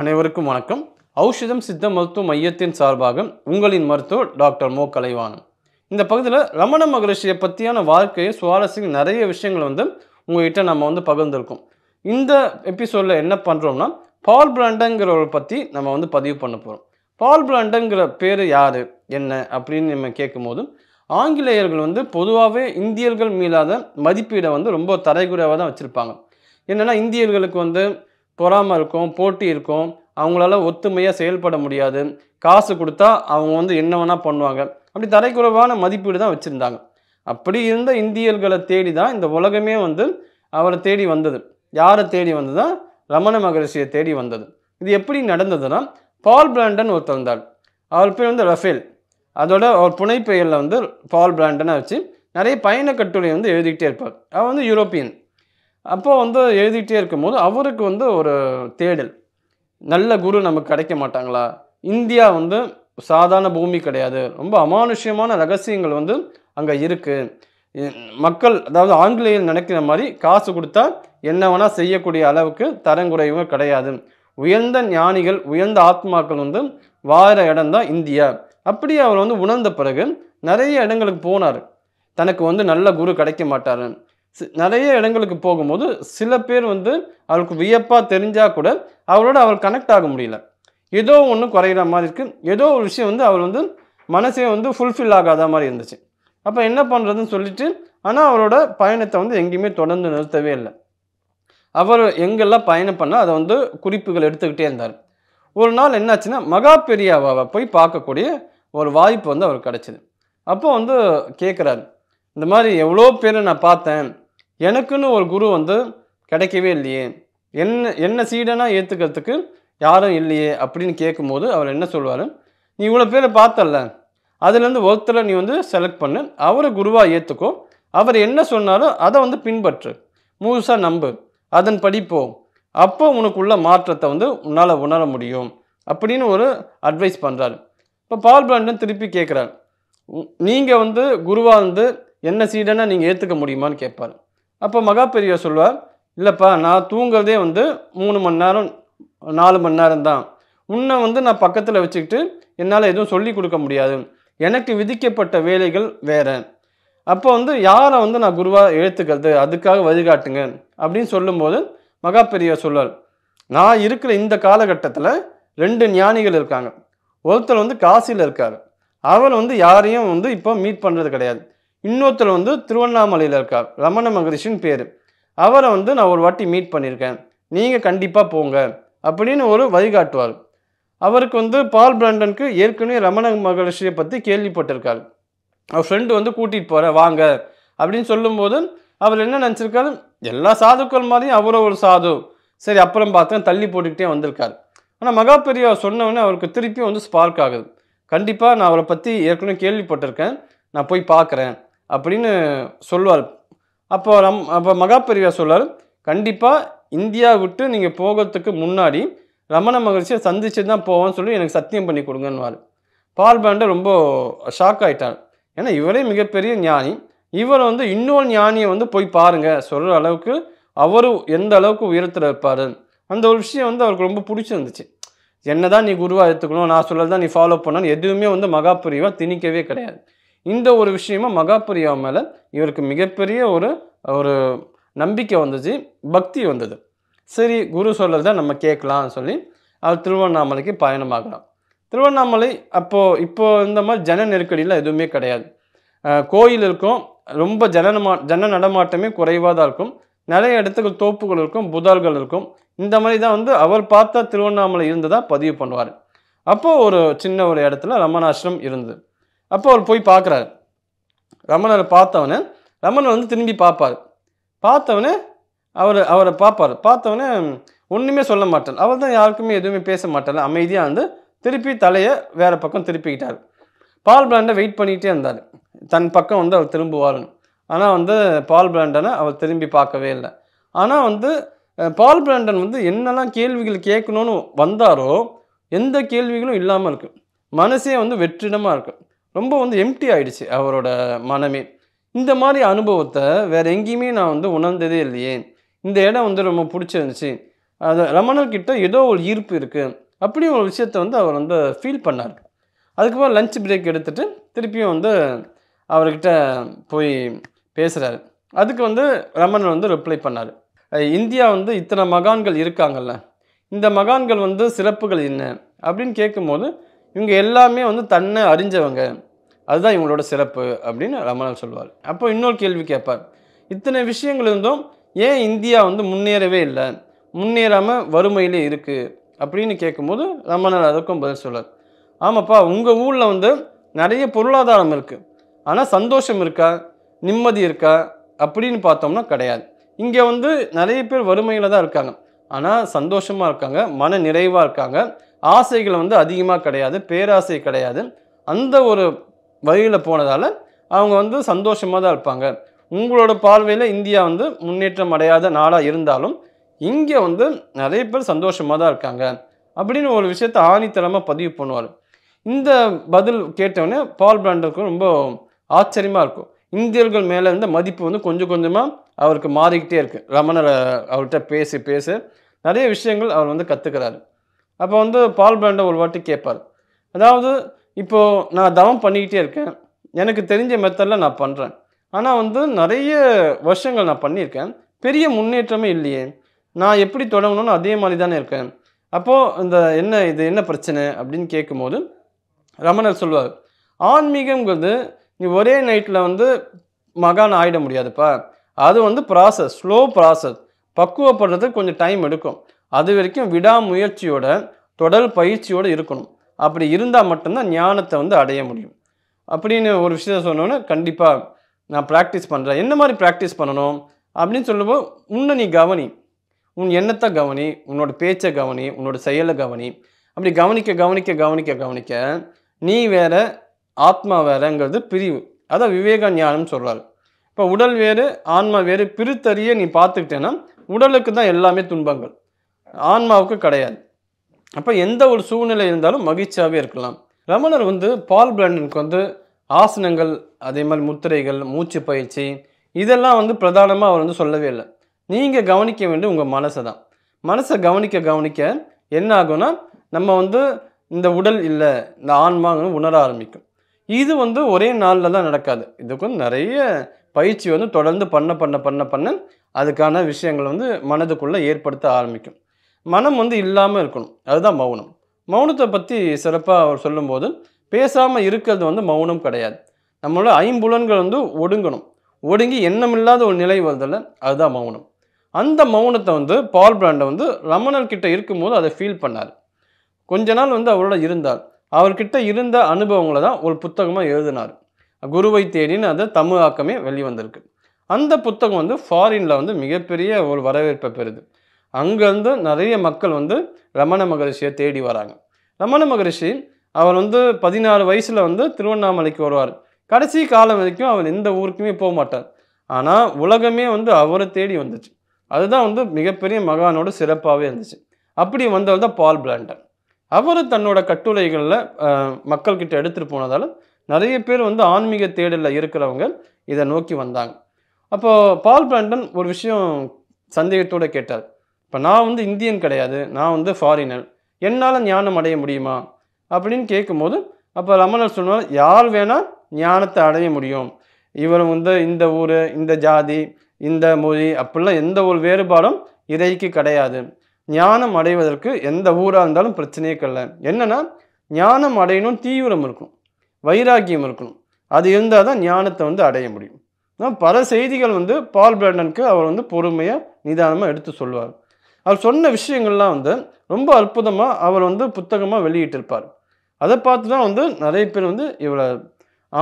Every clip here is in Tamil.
அனைவருக்கும் வணக்கம் ஔஷதம் சித்த மருத்துவ மையத்தின் சார்பாக உங்களின் மருத்துவர் டாக்டர் மோ கலைவாணன் இந்த பகுதியில் ரமண மகரிஷியை பற்றியான வாழ்க்கையை சுவாரஸ்யம் நிறைய விஷயங்கள் வந்து உங்ககிட்ட நம்ம வந்து பகிர்ந்திருக்கோம் இந்த எபிசோடில் என்ன பண்ணுறோம்னா பால் பிராண்டங்கிறவரை பற்றி நம்ம வந்து பதிவு பண்ண போகிறோம் பால் பிராண்டங்கிற பேர் யார் என்ன அப்படின்னு நம்ம கேட்கும்போது ஆங்கிலேயர்கள் வந்து பொதுவாகவே இந்தியர்கள் மீளாத மதிப்பீடை வந்து ரொம்ப தரைகுறைவாக தான் வச்சுருப்பாங்க என்னென்னா இந்தியர்களுக்கு வந்து பொறாமல் இருக்கும் போட்டி இருக்கும் அவங்களால ஒத்துமையாக செயல்பட முடியாது காசு கொடுத்தா அவங்க வந்து என்ன வேணால் பண்ணுவாங்க அப்படி தரைக்குறைவான மதிப்பீடு தான் வச்சுருந்தாங்க அப்படி இருந்த இந்தியர்களை தேடி தான் இந்த உலகமே வந்து அவரை தேடி வந்தது யாரை தேடி வந்ததுனா ரமண மகரிஷியை தேடி வந்தது இது எப்படி நடந்ததுன்னா பால் பிராண்டன் ஒருத்தர் இருந்தார் அவர் பேர் வந்து ரஃபேல் அதோட அவர் புனை பெயரில் வந்து பால் பிராண்டனாக வச்சு நிறைய பயண கட்டுரை வந்து எழுதிக்கிட்டே இருப்பார் அவர் வந்து யூரோப்பியன் அப்போ வந்து எழுதிட்டே இருக்கும்போது அவருக்கு வந்து ஒரு தேடல் நல்ல குரு நமக்கு கிடைக்க மாட்டாங்களா இந்தியா வந்து சாதாரண பூமி கிடையாது ரொம்ப அமானுஷ்யமான ரகசியங்கள் வந்து அங்கே இருக்குது மக்கள் அதாவது ஆங்கிலேயர் நினைக்கிற மாதிரி காசு கொடுத்தா என்ன வேணால் செய்யக்கூடிய அளவுக்கு தரங்குறைவு கிடையாது உயர்ந்த ஞானிகள் உயர்ந்த ஆத்மாக்கள் வந்து வார இடம் தான் இந்தியா அப்படி அவர் வந்து உணர்ந்த பிறகு நிறைய இடங்களுக்கு போனார் தனக்கு வந்து நல்ல குரு கிடைக்க மாட்டார் நிறைய இடங்களுக்கு போகும்போது சில பேர் வந்து அவளுக்கு வியப்பாக தெரிஞ்சால் கூட அவளோட அவள் கனெக்ட் ஆக முடியல ஏதோ ஒன்று குறையிற மாதிரி இருக்குது ஏதோ ஒரு விஷயம் வந்து அவள் வந்து மனசே வந்து ஃபுல்ஃபில் ஆகாத மாதிரி இருந்துச்சு அப்போ என்ன பண்ணுறதுன்னு சொல்லிட்டு ஆனால் அவரோட பயணத்தை வந்து எங்கேயுமே தொடர்ந்து நிறுத்தவே இல்லை அவர் எங்கெல்லாம் பயணம் பண்ணால் அதை வந்து குறிப்புகள் எடுத்துக்கிட்டே இருந்தார் ஒரு நாள் என்னாச்சுன்னா மகா பெரியாவை போய் பார்க்கக்கூடிய ஒரு வாய்ப்பு வந்து அவருக்கு கிடச்சிது அப்போ வந்து கேட்குறாரு இந்த மாதிரி எவ்வளோ பேரை நான் பார்த்தேன் எனக்குன்னு ஒரு குரு வந்து கிடைக்கவே இல்லையே என்ன என்ன சீடனாக ஏற்றுக்கிறதுக்கு யாரும் இல்லையே அப்படின்னு கேட்கும்போது அவர் என்ன சொல்வார் நீ இவ்வளோ பேரை பார்த்தல்ல அதுலேருந்து ஒருத்தரை நீ வந்து செலக்ட் பண்ணு அவரை குருவாக ஏற்றுக்கோ அவர் என்ன சொன்னாரோ அதை வந்து பின்பற்று முழுசாக நம்பு அதன் படிப்போ அப்போ உனக்குள்ள மாற்றத்தை வந்து உன்னால் உணர முடியும் அப்படின்னு ஒரு அட்வைஸ் பண்ணுறாரு இப்போ பால் பிராண்டன் திருப்பி கேட்குறாரு நீங்கள் வந்து குருவாக இருந்து என்ன சீடனாக நீங்கள் ஏற்றுக்க முடியுமான்னு கேட்பார் அப்போ மகா பெரியா சொல்லுவார் இல்லைப்பா நான் தூங்குறதே வந்து மூணு மணி நேரம் நாலு மணி நேரம் தான் உன்னை வந்து நான் பக்கத்தில் வச்சுக்கிட்டு என்னால் எதுவும் சொல்லி கொடுக்க முடியாது எனக்கு விதிக்கப்பட்ட வேலைகள் வேறு அப்போ வந்து யாரை வந்து நான் குருவாக எழுத்துக்கிறது அதுக்காக வழிகாட்டுங்க அப்படின்னு சொல்லும்போது மகா பெரியா சொல்லுவார் நான் இருக்கிற இந்த காலகட்டத்தில் ரெண்டு ஞானிகள் இருக்காங்க ஒருத்தர் வந்து காசியில் இருக்கார் அவர் வந்து யாரையும் வந்து இப்போ மீட் பண்ணுறது கிடையாது இன்னொருத்தர் வந்து திருவண்ணாமலையில் இருக்கார் ரமண மகரிஷின்னு பேர் அவரை வந்து நான் ஒரு வாட்டி மீட் பண்ணியிருக்கேன் நீங்கள் கண்டிப்பாக போங்க அப்படின்னு ஒரு வழிகாட்டுவார் அவருக்கு வந்து பால் பிராண்டனுக்கு ஏற்கனவே ரமண மகரிஷியை பற்றி கேள்விப்பட்டிருக்கார் அவர் ஃப்ரெண்டு வந்து கூட்டிகிட்டு போகிற வாங்க அப்படின்னு சொல்லும்போது அவர் என்ன நினச்சிருக்காரு எல்லா சாதுக்கள் மாதிரியும் அவரோ ஒரு சாது சரி அப்புறம் பார்த்தா தள்ளி போட்டுக்கிட்டே வந்திருக்கார் ஆனால் மகா பெரியார் சொன்னவொடனே அவருக்கு திருப்பியும் வந்து ஸ்பார்க் ஆகுது கண்டிப்பாக நான் அவரை பற்றி ஏற்கனவே கேள்விப்பட்டிருக்கேன் நான் போய் பார்க்குறேன் அப்படின்னு சொல்லுவார் அப்போ நம் அப்போ மகாபெரியா சொல்வார் கண்டிப்பாக இந்தியா விட்டு நீங்கள் போகிறதுக்கு முன்னாடி ரமண மகிழ்ச்சியை சந்திச்சு தான் போவோம்னு சொல்லி எனக்கு சத்தியம் பண்ணி கொடுங்கன்னு பால் பாண்டை ரொம்ப ஷாக் ஆகிட்டார் ஏன்னா இவரே மிகப்பெரிய ஞானி இவர் வந்து இன்னொரு ஞானியை வந்து போய் பாருங்கள் சொல்கிற அளவுக்கு அவரும் எந்த அளவுக்கு உயரத்தில் இருப்பார் அந்த ஒரு விஷயம் வந்து அவருக்கு ரொம்ப பிடிச்சிருந்துச்சு என்ன தான் நீ குருவாக எடுத்துக்கணும் நான் தான் நீ ஃபாலோ பண்ணணும் எதுவுமே வந்து மகாபுரிவாக திணிக்கவே கிடையாது இந்த ஒரு விஷயமா மகாபிரியா மேலே இவருக்கு மிகப்பெரிய ஒரு ஒரு நம்பிக்கை வந்துச்சு பக்தி வந்தது சரி குரு சொல்கிறத நம்ம கேட்கலாம்னு சொல்லி அவர் திருவண்ணாமலைக்கு பயணமாகலாம் திருவண்ணாமலை அப்போது இப்போது இந்த மாதிரி ஜன நெருக்கடியில் எதுவுமே கிடையாது கோயில் இருக்கும் ரொம்ப ஜனநமா ஜன நடமாட்டமே குறைவாக தான் இருக்கும் நிறைய இடத்துக்கு தோப்புகள் இருக்கும் புதார்கள் இருக்கும் இந்த மாதிரி தான் வந்து அவர் பார்த்தா திருவண்ணாமலை இருந்ததாக பதிவு பண்ணுவார் அப்போது ஒரு சின்ன ஒரு இடத்துல ரமணாசிரம் இருந்தது அப்போ அவர் போய் பார்க்குறாரு ரமணனை பார்த்தவனே ரமணர் வந்து திரும்பி பார்ப்பார் பார்த்தவனே அவர் அவரை பார்ப்பார் பார்த்தவனே ஒன்றுமே சொல்ல மாட்டார் அவர் தான் யாருக்குமே எதுவுமே பேச மாட்டார் அமைதியாக வந்து திருப்பி தலையை வேறு பக்கம் திருப்பிக்கிட்டார் பால் பிராண்டை வெயிட் பண்ணிகிட்டே இருந்தார் தன் பக்கம் வந்து அவர் திரும்புவார்னு ஆனால் வந்து பால் பிராண்டனை அவர் திரும்பி பார்க்கவே இல்லை ஆனால் வந்து பால் பிராண்டன் வந்து என்னெல்லாம் கேள்விகள் கேட்கணும்னு வந்தாரோ எந்த கேள்விகளும் இல்லாமல் இருக்கும் மனசே வந்து வெற்றிடமாக இருக்கும் ரொம்ப வந்து எம்டி ஆகிடுச்சு அவரோட மனமே இந்த மாதிரி அனுபவத்தை வேறு எங்கேயுமே நான் வந்து உணர்ந்ததே இல்லையே இந்த இடம் வந்து ரொம்ப பிடிச்சிருந்துச்சி அது ரமணர்கிட்ட ஏதோ ஒரு ஈர்ப்பு இருக்குது அப்படி ஒரு விஷயத்த வந்து அவர் வந்து ஃபீல் பண்ணார் அதுக்கப்புறம் லஞ்ச் பிரேக் எடுத்துகிட்டு திருப்பியும் வந்து அவர்கிட்ட போய் பேசுகிறாரு அதுக்கு வந்து ரமணன் வந்து ரிப்ளை பண்ணார் இந்தியா வந்து இத்தனை மகான்கள் இருக்காங்கல்ல இந்த மகான்கள் வந்து சிறப்புகள் என்ன அப்படின்னு கேட்கும்போது இவங்க எல்லாமே வந்து தன்னை அறிஞ்சவங்க அதுதான் இவங்களோட சிறப்பு அப்படின்னு ரமணன் சொல்வார் அப்போ இன்னொரு கேள்வி கேட்பார் இத்தனை விஷயங்கள் இருந்தும் ஏன் இந்தியா வந்து முன்னேறவே இல்லை முன்னேறாமல் வறுமையிலே இருக்குது அப்படின்னு கேட்கும்போது ரமணர் அதுக்கும் பதில் சொல்லார் ஆமாப்பா உங்கள் ஊரில் வந்து நிறைய பொருளாதாரம் இருக்குது ஆனால் சந்தோஷம் இருக்கா நிம்மதி இருக்கா அப்படின்னு பார்த்தோம்னா கிடையாது இங்கே வந்து நிறைய பேர் வறுமையில் தான் இருக்காங்க ஆனால் சந்தோஷமாக இருக்காங்க மன நிறைவாக இருக்காங்க ஆசைகள் வந்து அதிகமாக கிடையாது பேராசை கிடையாது அந்த ஒரு வழியில் போனதால் அவங்க வந்து சந்தோஷமாக தான் இருப்பாங்க உங்களோட பார்வையில் இந்தியா வந்து முன்னேற்றம் அடையாத நாடாக இருந்தாலும் இங்கே வந்து நிறைய பேர் சந்தோஷமாக தான் இருக்காங்க அப்படின்னு ஒரு விஷயத்த ஆணித்தரமாக பதிவு பண்ணுவார் இந்த பதில் கேட்டவுடனே பால் பிராண்டருக்கு ரொம்ப ஆச்சரியமாக இருக்கும் இந்தியர்கள் மேலே இருந்த மதிப்பு வந்து கொஞ்சம் கொஞ்சமாக அவருக்கு மாறிக்கிட்டே இருக்குது ரமணர் அவர்கிட்ட பேசி பேசி நிறைய விஷயங்கள் அவர் வந்து கற்றுக்கிறாரு அப்போ வந்து பால் பிராண்டை ஒரு வாட்டி கேட்பார் அதாவது இப்போது நான் தவம் பண்ணிக்கிட்டே இருக்கேன் எனக்கு தெரிஞ்ச மெத்தடில் நான் பண்ணுறேன் ஆனால் வந்து நிறைய வருஷங்கள் நான் பண்ணியிருக்கேன் பெரிய முன்னேற்றமே இல்லையே நான் எப்படி தொடங்கணும்னு அதே மாதிரி தானே இருக்கேன் அப்போது இந்த என்ன இது என்ன பிரச்சனை அப்படின்னு கேட்கும்போது ரமணர் சொல்வார் ஆன்மீகங்கிறது நீ ஒரே நைட்டில் வந்து மகான் ஆகிட முடியாதுப்பா அது வந்து ப்ராசஸ் ஸ்லோ ப்ராசஸ் பக்குவப்படுறதுக்கு கொஞ்சம் டைம் எடுக்கும் அது வரைக்கும் விடாமுயற்சியோட தொடர் பயிற்சியோடு இருக்கணும் அப்படி இருந்தால் மட்டும்தான் ஞானத்தை வந்து அடைய முடியும் அப்படின்னு ஒரு விஷயத்த சொன்னோன்னே கண்டிப்பாக நான் ப்ராக்டிஸ் பண்ணுறேன் என்ன மாதிரி ப்ராக்டிஸ் பண்ணணும் அப்படின்னு சொல்லும்போது உன்னை நீ கவனி உன் எண்ணத்தை கவனி உன்னோட பேச்சை கவனி உன்னோட செயலை கவனி அப்படி கவனிக்க கவனிக்க கவனிக்க கவனிக்க நீ வேற ஆத்மா வேறுங்கிறது பிரிவு அதான் விவேக ஞானம் சொல்கிறாரு இப்போ உடல் வேறு ஆன்மா வேறு பிரித்தறிய நீ பார்த்துக்கிட்டேன்னா உடலுக்கு தான் எல்லாமே துன்பங்கள் ஆன்மாவுக்கு கிடையாது அப்போ எந்த ஒரு சூழ்நிலை இருந்தாலும் மகிழ்ச்சியாகவே இருக்கலாம் ரமணர் வந்து பால் பிளாண்டனுக்கு வந்து ஆசனங்கள் அதே மாதிரி முத்திரைகள் மூச்சு பயிற்சி இதெல்லாம் வந்து பிரதானமாக அவர் வந்து சொல்லவே இல்லை நீங்கள் கவனிக்க வேண்டிய உங்கள் மனசை தான் மனசை கவனிக்க கவனிக்க என்ன ஆகும்னா நம்ம வந்து இந்த உடல் இல்லை இந்த ஆன்மாங்கன்னு உணர ஆரம்பிக்கும் இது வந்து ஒரே நாளில் தான் நடக்காது இதுக்கு வந்து நிறைய பயிற்சி வந்து தொடர்ந்து பண்ண பண்ண பண்ண பண்ண அதுக்கான விஷயங்கள் வந்து மனதுக்குள்ளே ஏற்படுத்த ஆரம்பிக்கும் மனம் வந்து இல்லாமல் இருக்கணும் அதுதான் மௌனம் மௌனத்தை பற்றி சிறப்பாக அவர் சொல்லும்போது பேசாமல் இருக்கிறது வந்து மௌனம் கிடையாது நம்மளோட ஐம்புலன்கள் வந்து ஒடுங்கணும் ஒடுங்கி எண்ணமில்லாத ஒரு நிலை வருதில்ல அதுதான் மௌனம் அந்த மௌனத்தை வந்து பால் பிராண்டை வந்து ரமணர் கிட்ட இருக்கும்போது அதை ஃபீல் பண்ணார் கொஞ்ச நாள் வந்து அவரோட இருந்தார் அவர்கிட்ட இருந்த அனுபவங்களை தான் ஒரு புத்தகமாக எழுதினார் குருவை தேடின்னு அது தமிழாக்கமே வெளிவந்திருக்கு அந்த புத்தகம் வந்து ஃபாரினில் வந்து மிகப்பெரிய ஒரு வரவேற்பை பெறுது அங்கேருந்து நிறைய மக்கள் வந்து ரமண மகரிஷியை தேடி வராங்க ரமண மகரிஷி அவர் வந்து பதினாறு வயசில் வந்து திருவண்ணாமலைக்கு வருவார் கடைசி காலம் வரைக்கும் அவர் எந்த ஊருக்குமே போக மாட்டார் ஆனால் உலகமே வந்து அவரை தேடி வந்துச்சு அதுதான் வந்து மிகப்பெரிய மகானோட சிறப்பாகவே இருந்துச்சு அப்படி வந்தவர் தான் பால் பிளாண்டர் அவர் தன்னோட கட்டுரைகளில் மக்கள்கிட்ட எடுத்துகிட்டு போனதால் நிறைய பேர் வந்து ஆன்மீக தேடலில் இருக்கிறவங்க இதை நோக்கி வந்தாங்க அப்போது பால் பிளாண்டன் ஒரு விஷயம் சந்தேகத்தோடு கேட்டார் இப்போ நான் வந்து இந்தியன் கிடையாது நான் வந்து ஃபாரினர் என்னால் ஞானம் அடைய முடியுமா அப்படின்னு கேட்கும்போது அப்போ ரமணர் சொன்னார் யார் வேணால் ஞானத்தை அடைய முடியும் இவர் வந்து இந்த ஊர் இந்த ஜாதி இந்த மொழி அப்படிலாம் எந்த ஒரு வேறுபாடும் இறைக்கு கிடையாது ஞானம் அடைவதற்கு எந்த ஊராக இருந்தாலும் பிரச்சனையே கிடையாது என்னென்னா ஞானம் அடையணும் தீவிரம் இருக்கணும் வைராக்கியம் இருக்கணும் அது இருந்தால் தான் ஞானத்தை வந்து அடைய முடியும் பல செய்திகள் வந்து பால் பிராண்டனுக்கு அவர் வந்து பொறுமையாக நிதானமாக எடுத்து சொல்லுவார் அவர் சொன்ன விஷயங்கள்லாம் வந்து ரொம்ப அற்புதமாக அவர் வந்து புத்தகமாக வெளியிட்டிருப்பார் அதை பார்த்து தான் வந்து நிறைய பேர் வந்து இவ்வளோ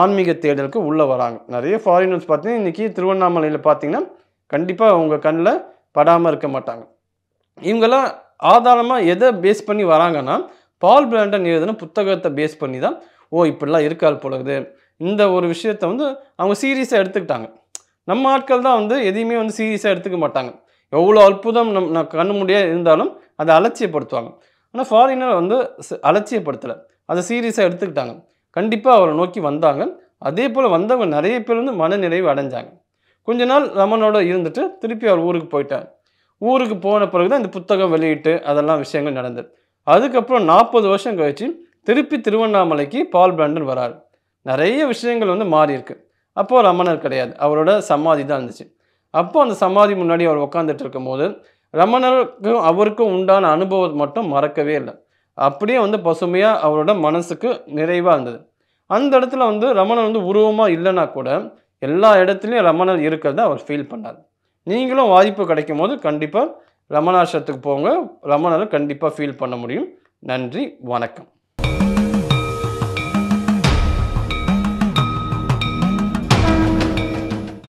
ஆன்மீக தேடலுக்கு உள்ளே வராங்க நிறைய ஃபாரினர்ஸ் பார்த்தீங்கன்னா இன்றைக்கி திருவண்ணாமலையில் பார்த்தீங்கன்னா கண்டிப்பாக அவங்க கண்ணில் படாமல் இருக்க மாட்டாங்க இவங்கெல்லாம் ஆதாரமாக எதை பேஸ் பண்ணி வராங்கன்னா பால் பிராண்டன் எழுதின புத்தகத்தை பேஸ் பண்ணி தான் ஓ இப்படிலாம் இருக்கால் போலகுது இந்த ஒரு விஷயத்த வந்து அவங்க சீரியஸாக எடுத்துக்கிட்டாங்க நம்ம ஆட்கள் தான் வந்து எதையுமே வந்து சீரியஸாக எடுத்துக்க மாட்டாங்க எவ்வளோ அற்புதம் நம் நான் கண்ணு முடியா இருந்தாலும் அதை அலட்சியப்படுத்துவாங்க ஆனால் ஃபாரினர் வந்து அலட்சியப்படுத்தலை அதை சீரியஸாக எடுத்துக்கிட்டாங்க கண்டிப்பாக அவரை நோக்கி வந்தாங்க அதே போல் வந்தவங்க நிறைய பேர் வந்து மனநிறைவு அடைஞ்சாங்க கொஞ்ச நாள் ரமனோட இருந்துட்டு திருப்பி அவர் ஊருக்கு போயிட்டார் ஊருக்கு போன பிறகு தான் இந்த புத்தகம் வெளியிட்டு அதெல்லாம் விஷயங்கள் நடந்தது அதுக்கப்புறம் நாற்பது வருஷம் கழித்து திருப்பி திருவண்ணாமலைக்கு பால் பிராண்டன் வராரு நிறைய விஷயங்கள் வந்து மாறியிருக்கு அப்போது ரமணர் கிடையாது அவரோட சமாதி தான் இருந்துச்சு அப்போ அந்த சமாதி முன்னாடி அவர் உட்காந்துட்டு இருக்கும்போது ரமணருக்கும் அவருக்கும் உண்டான அனுபவம் மட்டும் மறக்கவே இல்லை அப்படியே வந்து பசுமையாக அவரோட மனசுக்கு நிறைவாக இருந்தது அந்த இடத்துல வந்து ரமணர் வந்து உருவமாக இல்லைனா கூட எல்லா இடத்துலையும் ரமணர் இருக்கிறத அவர் ஃபீல் பண்ணார் நீங்களும் வாய்ப்பு கிடைக்கும் போது கண்டிப்பாக ரமணாசிரத்துக்கு போங்க ரமணரை கண்டிப்பாக ஃபீல் பண்ண முடியும் நன்றி வணக்கம்